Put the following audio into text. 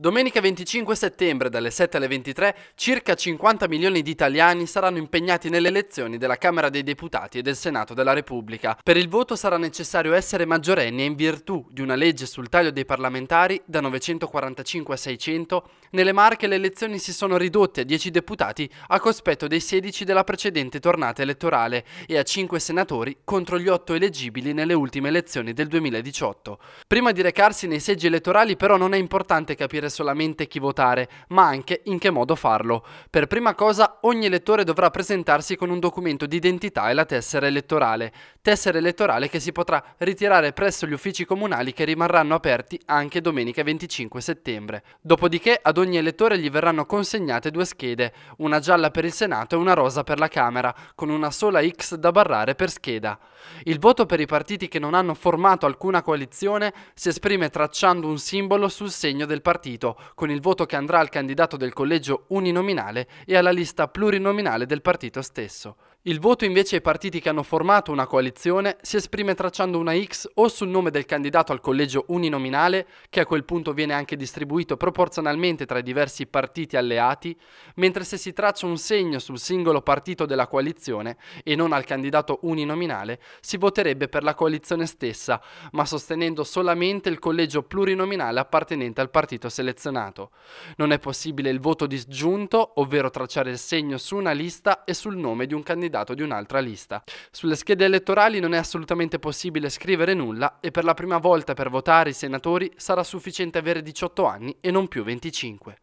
Domenica 25 settembre dalle 7 alle 23 circa 50 milioni di italiani saranno impegnati nelle elezioni della Camera dei Deputati e del Senato della Repubblica. Per il voto sarà necessario essere maggiorenni e in virtù di una legge sul taglio dei parlamentari da 945 a 600, nelle Marche le elezioni si sono ridotte a 10 deputati a cospetto dei 16 della precedente tornata elettorale e a 5 senatori contro gli 8 elegibili nelle ultime elezioni del 2018. Prima di recarsi nei seggi elettorali però non è importante capire solamente chi votare, ma anche in che modo farlo. Per prima cosa, ogni elettore dovrà presentarsi con un documento d'identità e la tessera elettorale, tessera elettorale che si potrà ritirare presso gli uffici comunali che rimarranno aperti anche domenica 25 settembre. Dopodiché ad ogni elettore gli verranno consegnate due schede, una gialla per il Senato e una rosa per la Camera, con una sola X da barrare per scheda. Il voto per i partiti che non hanno formato alcuna coalizione si esprime tracciando un simbolo sul segno del partito seguito, con il voto che andrà al candidato del collegio uninominale e alla lista plurinominale del partito stesso. Il voto invece ai partiti che hanno formato una coalizione si esprime tracciando una X o sul nome del candidato al collegio uninominale, che a quel punto viene anche distribuito proporzionalmente tra i diversi partiti alleati, mentre se si traccia un segno sul singolo partito della coalizione e non al candidato uninominale, si voterebbe per la coalizione stessa, ma sostenendo solamente il collegio plurinominale appartenente al partito stesso selezionato. Non è possibile il voto disgiunto, ovvero tracciare il segno su una lista e sul nome di un candidato di un'altra lista. Sulle schede elettorali non è assolutamente possibile scrivere nulla e per la prima volta per votare i senatori sarà sufficiente avere 18 anni e non più 25.